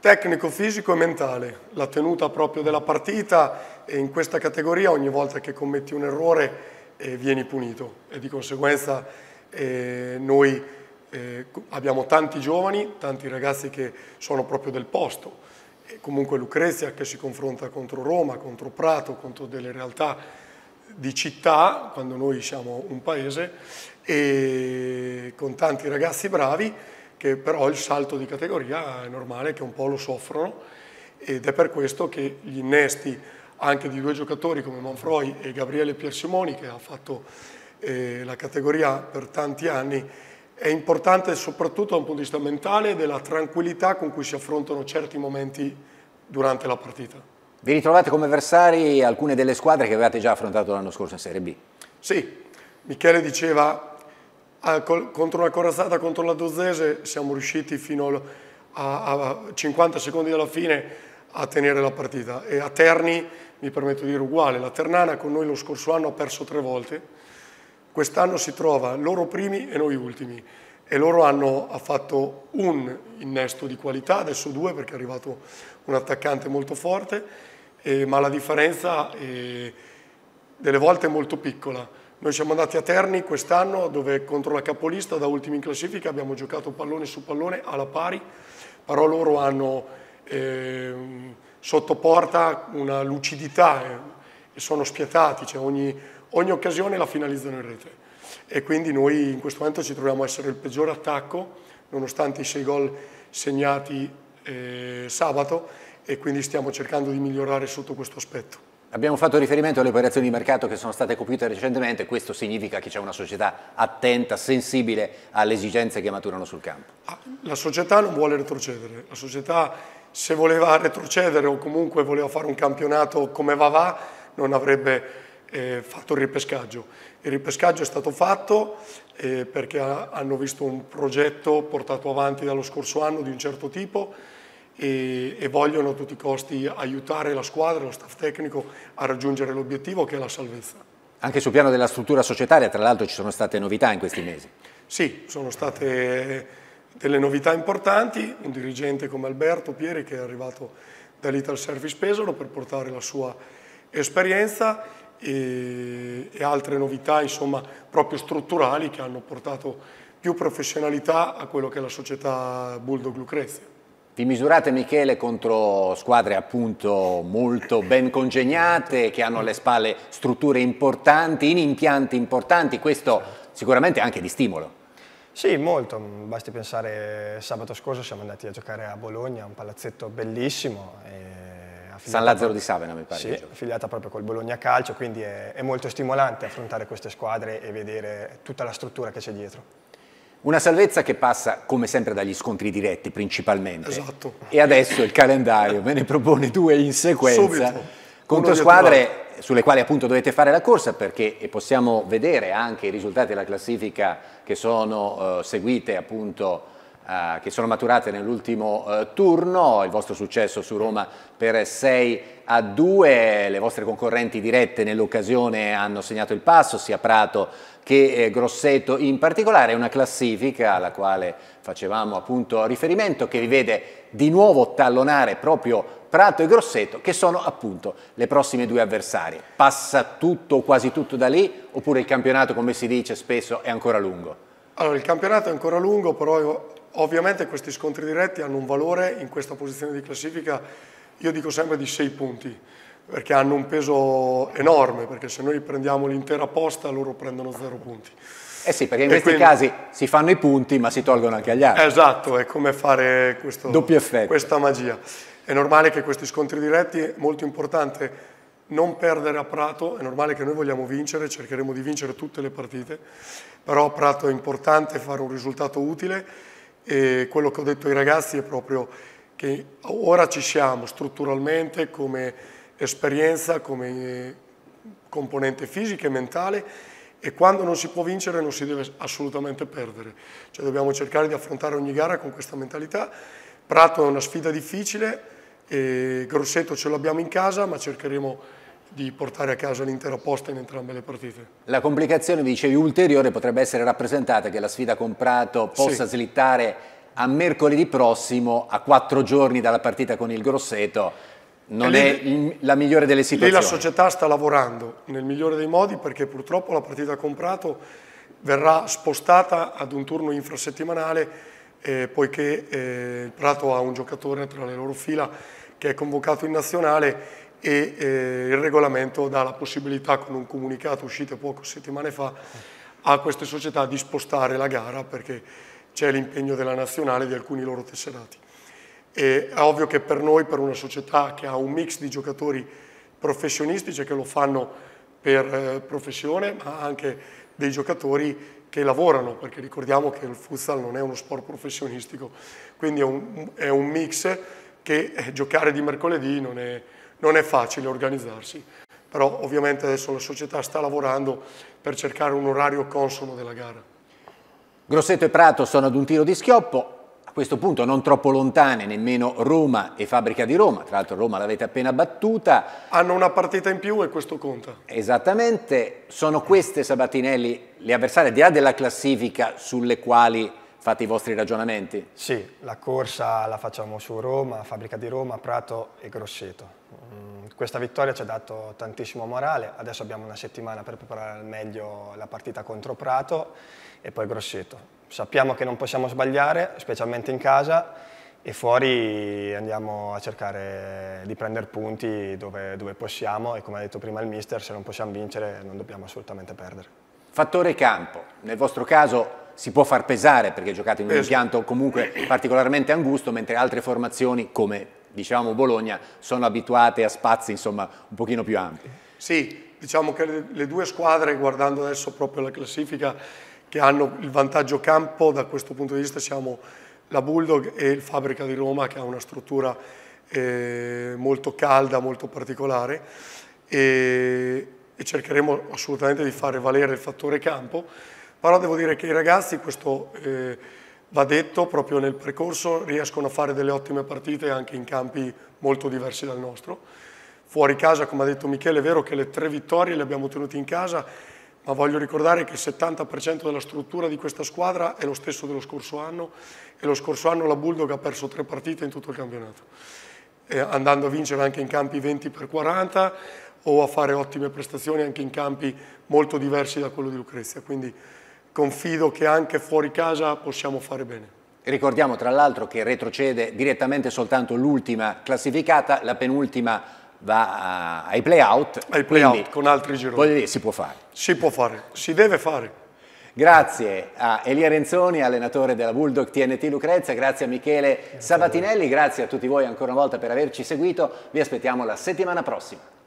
Tecnico, fisico e mentale, la tenuta proprio della partita e in questa categoria ogni volta che commetti un errore eh, vieni punito e di conseguenza eh, noi eh, abbiamo tanti giovani, tanti ragazzi che sono proprio del posto, comunque Lucrezia che si confronta contro Roma, contro Prato, contro delle realtà di città, quando noi siamo un paese, e con tanti ragazzi bravi che però il salto di categoria è normale che un po' lo soffrono ed è per questo che gli innesti anche di due giocatori come Manfroi e Gabriele Piersimoni che ha fatto eh, la categoria per tanti anni è importante soprattutto da un punto di vista mentale della tranquillità con cui si affrontano certi momenti durante la partita. Vi ritrovate come avversari alcune delle squadre che avevate già affrontato l'anno scorso in Serie B? Sì, Michele diceva ah, contro una corazzata contro la Dozzese siamo riusciti fino a 50 secondi dalla fine a tenere la partita e a Terni mi permetto di dire uguale, la Ternana con noi lo scorso anno ha perso tre volte quest'anno si trova loro primi e noi ultimi e loro hanno fatto un innesto di qualità, adesso due perché è arrivato un attaccante molto forte, eh, ma la differenza è eh, delle volte è molto piccola. Noi siamo andati a Terni quest'anno dove contro la capolista da ultimi in classifica abbiamo giocato pallone su pallone alla pari, però loro hanno eh, sotto porta una lucidità eh, e sono spietati, cioè ogni ogni occasione la finalizzano in rete. E quindi noi in questo momento ci troviamo a essere il peggior attacco, nonostante i sei gol segnati eh, sabato, e quindi stiamo cercando di migliorare sotto questo aspetto. Abbiamo fatto riferimento alle operazioni di mercato che sono state compiute recentemente, questo significa che c'è una società attenta, sensibile alle esigenze che maturano sul campo. Ah, la società non vuole retrocedere, la società se voleva retrocedere o comunque voleva fare un campionato come va va, non avrebbe eh, fatto il ripescaggio. Il ripescaggio è stato fatto eh, perché ha, hanno visto un progetto portato avanti dallo scorso anno di un certo tipo e, e vogliono a tutti i costi aiutare la squadra, lo staff tecnico a raggiungere l'obiettivo che è la salvezza. Anche sul piano della struttura societaria, tra l'altro, ci sono state novità in questi mesi. Sì, sono state delle novità importanti. Un dirigente come Alberto Pieri, che è arrivato dall'Ital Service Pesaro per portare la sua esperienza e, e altre novità insomma, proprio strutturali che hanno portato più professionalità a quello che è la società Bulldog Lucrezia. Vi misurate Michele contro squadre appunto molto ben congegnate, che hanno alle spalle strutture importanti, in impianti importanti, questo sicuramente anche di stimolo. Sì, molto. Basti pensare sabato scorso siamo andati a giocare a Bologna, un palazzetto bellissimo. E San Lazzaro di Savena mi pare. Sì, affiliata proprio col Bologna Calcio, quindi è, è molto stimolante affrontare queste squadre e vedere tutta la struttura che c'è dietro. Una salvezza che passa come sempre dagli scontri diretti principalmente. Esatto. E adesso il calendario me ne propone due in sequenza Subito. contro Uno squadre sulle quali appunto dovete fare la corsa perché possiamo vedere anche i risultati della classifica che sono eh, seguite appunto eh, che sono maturate nell'ultimo eh, turno, il vostro successo su Roma per 6 a 2, le vostre concorrenti dirette nell'occasione hanno segnato il passo, sia Prato che eh, Grosseto in particolare, è una classifica alla quale facevamo appunto riferimento che vi vede di nuovo tallonare proprio Prato e Grosseto che sono appunto le prossime due avversarie. Passa tutto o quasi tutto da lì oppure il campionato come si dice spesso è ancora lungo? Allora il campionato è ancora lungo però Ovviamente questi scontri diretti hanno un valore in questa posizione di classifica, io dico sempre di 6 punti, perché hanno un peso enorme, perché se noi prendiamo l'intera posta loro prendono 0 punti. Eh sì, perché in e questi quindi, casi si fanno i punti ma si tolgono anche agli altri. Esatto, è come fare questo, questa magia. È normale che questi scontri diretti, è molto importante non perdere a Prato, è normale che noi vogliamo vincere, cercheremo di vincere tutte le partite, però a Prato è importante fare un risultato utile e quello che ho detto ai ragazzi è proprio che ora ci siamo strutturalmente come esperienza, come eh, componente fisica e mentale e quando non si può vincere non si deve assolutamente perdere, cioè dobbiamo cercare di affrontare ogni gara con questa mentalità. Prato è una sfida difficile, eh, Grosseto ce l'abbiamo in casa ma cercheremo di portare a casa l'intera posta in entrambe le partite. La complicazione, dicevi, ulteriore potrebbe essere rappresentata che la sfida con Prato possa sì. slittare a mercoledì prossimo, a quattro giorni dalla partita con il Grosseto, non lì, è la migliore delle situazioni. Lì la società sta lavorando nel migliore dei modi perché purtroppo la partita con Prato verrà spostata ad un turno infrasettimanale eh, poiché eh, il Prato ha un giocatore tra le loro fila che è convocato in nazionale e eh, il regolamento dà la possibilità con un comunicato uscito poche settimane fa a queste società di spostare la gara perché c'è l'impegno della nazionale di alcuni loro tesserati. E è ovvio che per noi, per una società che ha un mix di giocatori professionistici cioè che lo fanno per eh, professione ma anche dei giocatori che lavorano perché ricordiamo che il futsal non è uno sport professionistico quindi è un, è un mix che eh, giocare di mercoledì non è, non è facile organizzarsi, però ovviamente adesso la società sta lavorando per cercare un orario consono della gara. Grosseto e Prato sono ad un tiro di schioppo, a questo punto non troppo lontane nemmeno Roma e Fabbrica di Roma, tra l'altro Roma l'avete appena battuta. Hanno una partita in più e questo conta. Esattamente, sono queste Sabatinelli le avversarie, al di là della classifica sulle quali fate i vostri ragionamenti? Sì, la corsa la facciamo su Roma, Fabbrica di Roma, Prato e Grosseto. Mm, questa vittoria ci ha dato tantissimo morale, adesso abbiamo una settimana per preparare al meglio la partita contro Prato e poi Grosseto. Sappiamo che non possiamo sbagliare, specialmente in casa, e fuori andiamo a cercare di prendere punti dove, dove possiamo e come ha detto prima il mister, se non possiamo vincere non dobbiamo assolutamente perdere. Fattore campo, nel vostro caso si può far pesare perché giocate in un impianto comunque particolarmente angusto, mentre altre formazioni come diciamo Bologna sono abituate a spazi insomma un pochino più ampi. Sì, diciamo che le due squadre guardando adesso proprio la classifica che hanno il vantaggio campo da questo punto di vista siamo la Bulldog e il Fabbrica di Roma che ha una struttura eh, molto calda, molto particolare e, e cercheremo assolutamente di fare valere il fattore campo però devo dire che i ragazzi, questo eh, va detto, proprio nel percorso riescono a fare delle ottime partite anche in campi molto diversi dal nostro. Fuori casa, come ha detto Michele, è vero che le tre vittorie le abbiamo tenute in casa, ma voglio ricordare che il 70% della struttura di questa squadra è lo stesso dello scorso anno e lo scorso anno la Bulldog ha perso tre partite in tutto il campionato, eh, andando a vincere anche in campi 20x40 o a fare ottime prestazioni anche in campi molto diversi da quello di Lucrezia. Quindi confido che anche fuori casa possiamo fare bene. Ricordiamo tra l'altro che retrocede direttamente soltanto l'ultima classificata, la penultima va eh, ai play-out. Ai play-out con altri gironi. Voglio Dire, si può fare. Si può fare, si deve fare. Grazie a Elia Renzoni, allenatore della Bulldog TNT Lucrezia, grazie a Michele Sabatinelli, grazie a tutti voi ancora una volta per averci seguito, vi aspettiamo la settimana prossima.